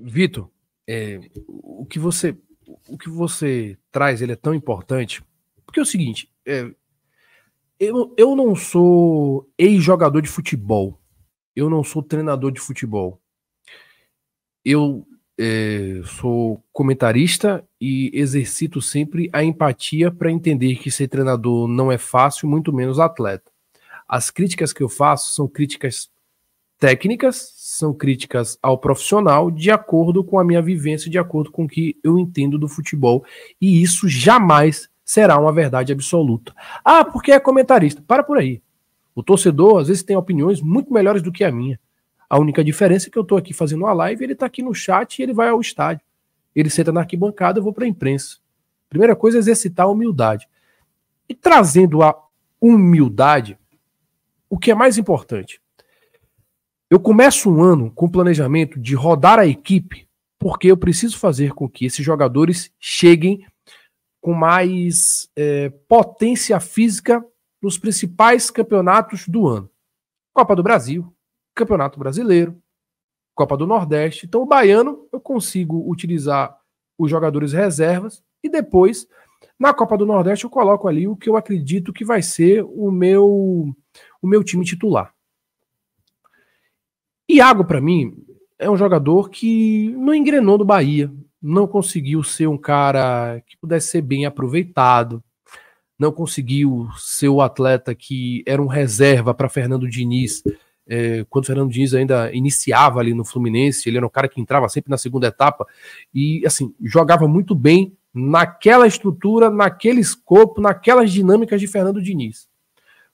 Vitor, é, o que você o que você traz ele é tão importante porque é o seguinte, é, eu, eu não sou ex-jogador de futebol, eu não sou treinador de futebol, eu é, sou comentarista e exercito sempre a empatia para entender que ser treinador não é fácil, muito menos atleta. As críticas que eu faço são críticas técnicas, são críticas ao profissional, de acordo com a minha vivência, de acordo com o que eu entendo do futebol. E isso jamais será uma verdade absoluta. Ah, porque é comentarista. Para por aí. O torcedor, às vezes, tem opiniões muito melhores do que a minha. A única diferença é que eu estou aqui fazendo uma live, ele está aqui no chat e ele vai ao estádio. Ele senta na arquibancada, eu vou para a imprensa. Primeira coisa é exercitar a humildade. E trazendo a humildade, o que é mais importante? Eu começo um ano com o planejamento de rodar a equipe, porque eu preciso fazer com que esses jogadores cheguem com mais é, potência física nos principais campeonatos do ano: Copa do Brasil, Campeonato Brasileiro, Copa do Nordeste. Então, o baiano, eu consigo utilizar os jogadores reservas e depois, na Copa do Nordeste, eu coloco ali o que eu acredito que vai ser o meu, o meu time titular. Iago, para mim, é um jogador que não engrenou do Bahia, não conseguiu ser um cara que pudesse ser bem aproveitado, não conseguiu ser o atleta que era um reserva para Fernando Diniz. É, quando Fernando Diniz ainda iniciava ali no Fluminense, ele era um cara que entrava sempre na segunda etapa e assim jogava muito bem naquela estrutura, naquele escopo, naquelas dinâmicas de Fernando Diniz.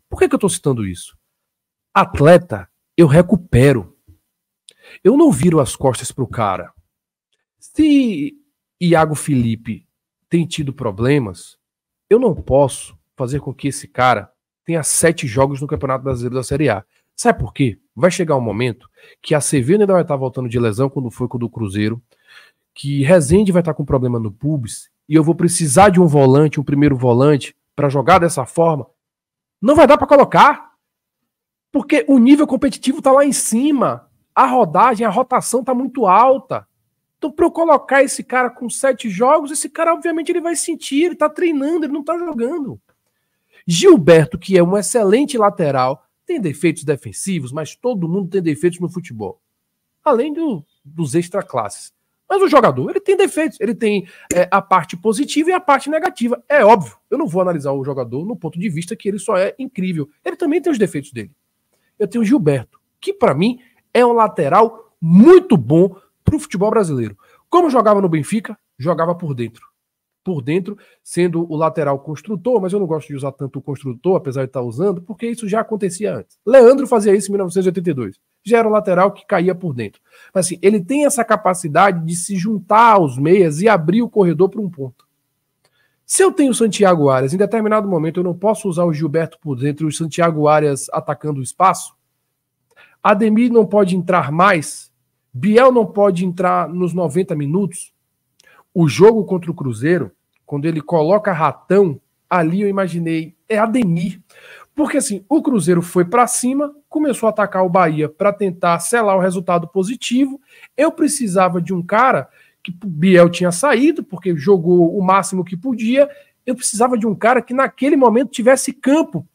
Por que, que eu estou citando isso? Atleta eu recupero. Eu não viro as costas pro cara. Se Iago Felipe tem tido problemas, eu não posso fazer com que esse cara tenha sete jogos no Campeonato Brasileiro da Série A. Sabe por quê? Vai chegar um momento que a Sevilha ainda vai estar tá voltando de lesão quando foi com o do Cruzeiro, que Rezende vai estar tá com problema no pubis e eu vou precisar de um volante, um primeiro volante para jogar dessa forma. Não vai dar para colocar. Porque o nível competitivo tá lá em cima a rodagem, a rotação está muito alta. Então, para eu colocar esse cara com sete jogos, esse cara, obviamente, ele vai sentir, ele está treinando, ele não está jogando. Gilberto, que é um excelente lateral, tem defeitos defensivos, mas todo mundo tem defeitos no futebol. Além do, dos extra-classes. Mas o jogador, ele tem defeitos, ele tem é, a parte positiva e a parte negativa. É óbvio, eu não vou analisar o jogador no ponto de vista que ele só é incrível. Ele também tem os defeitos dele. Eu tenho o Gilberto, que para mim é um lateral muito bom para o futebol brasileiro. Como jogava no Benfica, jogava por dentro. Por dentro, sendo o lateral construtor, mas eu não gosto de usar tanto o construtor, apesar de estar tá usando, porque isso já acontecia antes. Leandro fazia isso em 1982. Já era o lateral que caía por dentro. Mas assim, ele tem essa capacidade de se juntar aos meias e abrir o corredor para um ponto. Se eu tenho Santiago Arias, em determinado momento eu não posso usar o Gilberto por dentro e o Santiago Arias atacando o espaço, Ademir não pode entrar mais, Biel não pode entrar nos 90 minutos. O jogo contra o Cruzeiro, quando ele coloca Ratão, ali eu imaginei, é Ademir. Porque assim, o Cruzeiro foi para cima, começou a atacar o Bahia para tentar selar o resultado positivo. Eu precisava de um cara que Biel tinha saído, porque jogou o máximo que podia. Eu precisava de um cara que naquele momento tivesse campo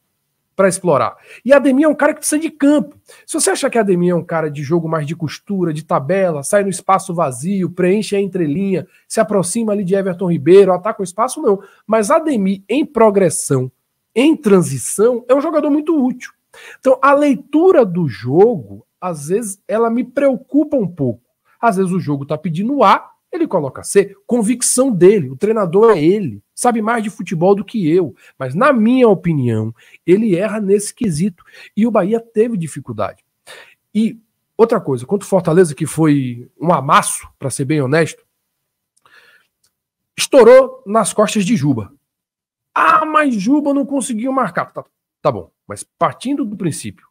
para explorar. E Ademir é um cara que precisa de campo. Se você achar que Ademir é um cara de jogo mais de costura, de tabela, sai no espaço vazio, preenche a entrelinha, se aproxima ali de Everton Ribeiro, ataca o espaço, não. Mas Ademir em progressão, em transição, é um jogador muito útil. Então, a leitura do jogo, às vezes, ela me preocupa um pouco. Às vezes o jogo está pedindo A ele coloca C, convicção dele, o treinador é ele, sabe mais de futebol do que eu, mas na minha opinião, ele erra nesse quesito e o Bahia teve dificuldade. E outra coisa, quanto Fortaleza que foi um amasso, para ser bem honesto, estourou nas costas de Juba. Ah, mas Juba não conseguiu marcar. Tá, tá bom, mas partindo do princípio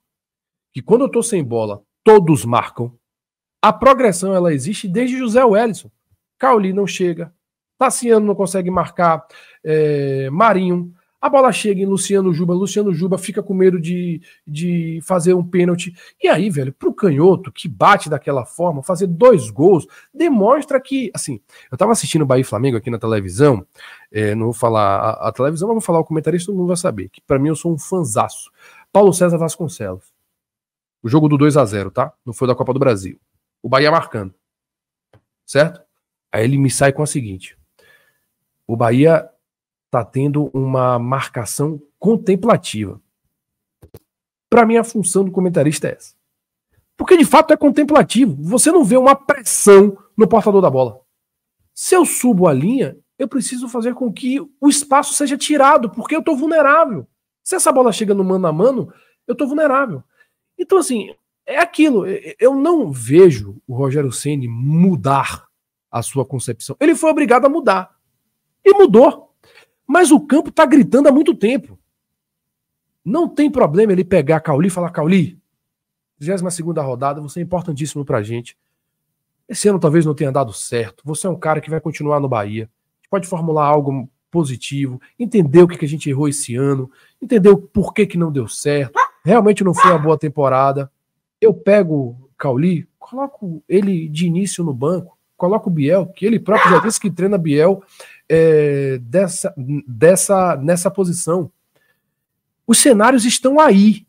que quando eu tô sem bola, todos marcam. A progressão ela existe desde José Wellison. Cauli não chega. Tassiano não consegue marcar. É, Marinho. A bola chega em Luciano Juba. Luciano Juba fica com medo de, de fazer um pênalti. E aí, velho, pro canhoto que bate daquela forma, fazer dois gols, demonstra que. Assim, eu tava assistindo o Bahia e Flamengo aqui na televisão. É, não vou falar a, a, televisão, mas vou falar o comentarista, todo mundo vai saber. Que para mim eu sou um fanzaço. Paulo César Vasconcelos. O jogo do 2 a 0 tá? Não foi da Copa do Brasil. O Bahia marcando. Certo? Aí ele me sai com a seguinte: o Bahia está tendo uma marcação contemplativa. Para mim, a função do comentarista é essa. Porque de fato é contemplativo. Você não vê uma pressão no portador da bola. Se eu subo a linha, eu preciso fazer com que o espaço seja tirado, porque eu estou vulnerável. Se essa bola chega no mano a mano, eu estou vulnerável. Então, assim, é aquilo. Eu não vejo o Rogério Ceni mudar a sua concepção. Ele foi obrigado a mudar. E mudou. Mas o campo está gritando há muito tempo. Não tem problema ele pegar a Cauli e falar: Cauli, 22 rodada, você é importantíssimo para a gente. Esse ano talvez não tenha dado certo. Você é um cara que vai continuar no Bahia. Pode formular algo positivo, entender o que, que a gente errou esse ano, entender o porquê que não deu certo. Realmente não foi uma boa temporada. Eu pego Cauli, coloco ele de início no banco coloca o Biel, que ele próprio já disse que treina Biel é, dessa, dessa, nessa posição. Os cenários estão aí.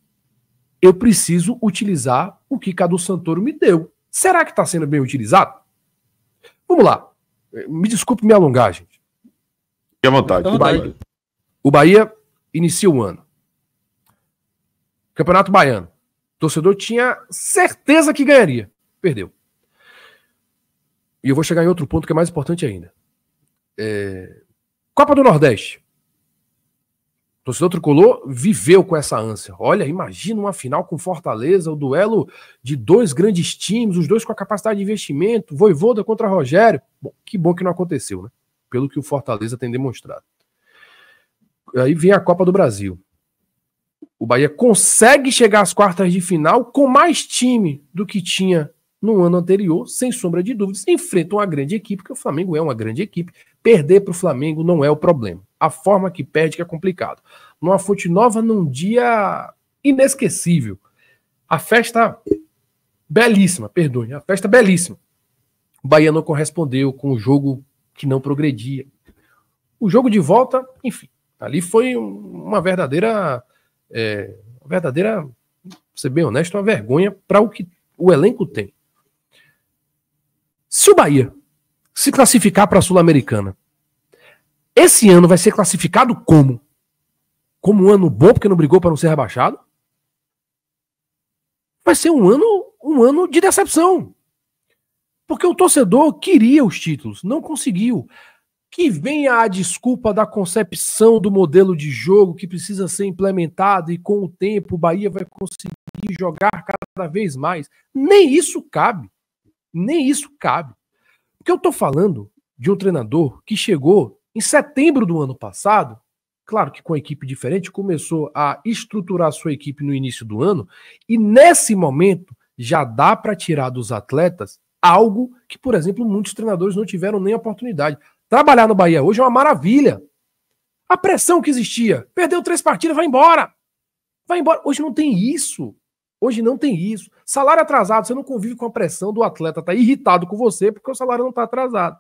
Eu preciso utilizar o que Cadu Santoro me deu. Será que está sendo bem utilizado? Vamos lá. Me desculpe me alongar, gente. Fique à vontade. O Bahia, o Bahia inicia o ano. Campeonato Baiano. O torcedor tinha certeza que ganharia. Perdeu. E eu vou chegar em outro ponto que é mais importante ainda. É... Copa do Nordeste. O torcedor tricolor viveu com essa ânsia. Olha, imagina uma final com Fortaleza, o duelo de dois grandes times, os dois com a capacidade de investimento, Voivoda contra Rogério. Bom, que bom que não aconteceu, né? Pelo que o Fortaleza tem demonstrado. Aí vem a Copa do Brasil. O Bahia consegue chegar às quartas de final com mais time do que tinha no ano anterior, sem sombra de dúvidas, enfrenta uma grande equipe, porque o Flamengo é uma grande equipe. Perder para o Flamengo não é o problema. A forma que perde que é complicado. Numa Fonte Nova, num dia inesquecível. A festa belíssima, perdoe, a festa belíssima. O Bahia não correspondeu com o jogo que não progredia. O jogo de volta, enfim, ali foi uma verdadeira, é, uma verdadeira, ser bem honesto, uma vergonha para o que o elenco tem. Se o Bahia se classificar para a Sul-Americana, esse ano vai ser classificado como? Como um ano bom, porque não brigou para não ser rebaixado? Vai ser um ano, um ano de decepção. Porque o torcedor queria os títulos, não conseguiu. Que venha a desculpa da concepção do modelo de jogo que precisa ser implementado e com o tempo o Bahia vai conseguir jogar cada vez mais. Nem isso cabe. Nem isso cabe. Porque eu estou falando de um treinador que chegou em setembro do ano passado, claro que com a equipe diferente, começou a estruturar sua equipe no início do ano, e nesse momento já dá para tirar dos atletas algo que, por exemplo, muitos treinadores não tiveram nem oportunidade. Trabalhar no Bahia hoje é uma maravilha. A pressão que existia, perdeu três partidas, vai embora. Vai embora. Hoje não tem isso. Hoje não tem isso. Salário atrasado, você não convive com a pressão do atleta, tá irritado com você porque o salário não tá atrasado.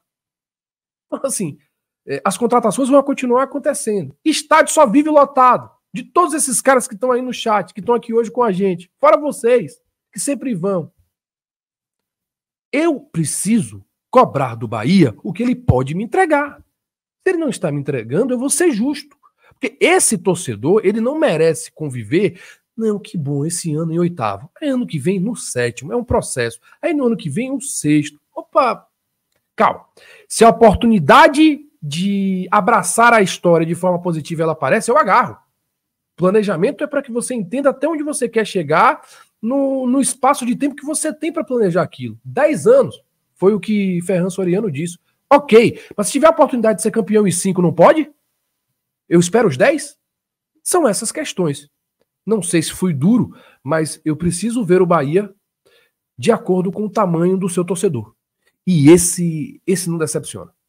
Então, assim, é, as contratações vão continuar acontecendo. Estádio só vive lotado. De todos esses caras que estão aí no chat, que estão aqui hoje com a gente, fora vocês, que sempre vão. Eu preciso cobrar do Bahia o que ele pode me entregar. Se ele não está me entregando, eu vou ser justo. Porque esse torcedor, ele não merece conviver não, que bom, esse ano em é oitavo. Aí ano que vem no sétimo, é um processo. Aí no ano que vem o é sexto. Opa, calma. Se a oportunidade de abraçar a história de forma positiva ela aparece, eu agarro. Planejamento é para que você entenda até onde você quer chegar no, no espaço de tempo que você tem para planejar aquilo. Dez anos foi o que Ferran Soriano disse. Ok, mas se tiver a oportunidade de ser campeão em cinco, não pode? Eu espero os dez? São essas questões. Não sei se fui duro, mas eu preciso ver o Bahia de acordo com o tamanho do seu torcedor. E esse, esse não decepciona.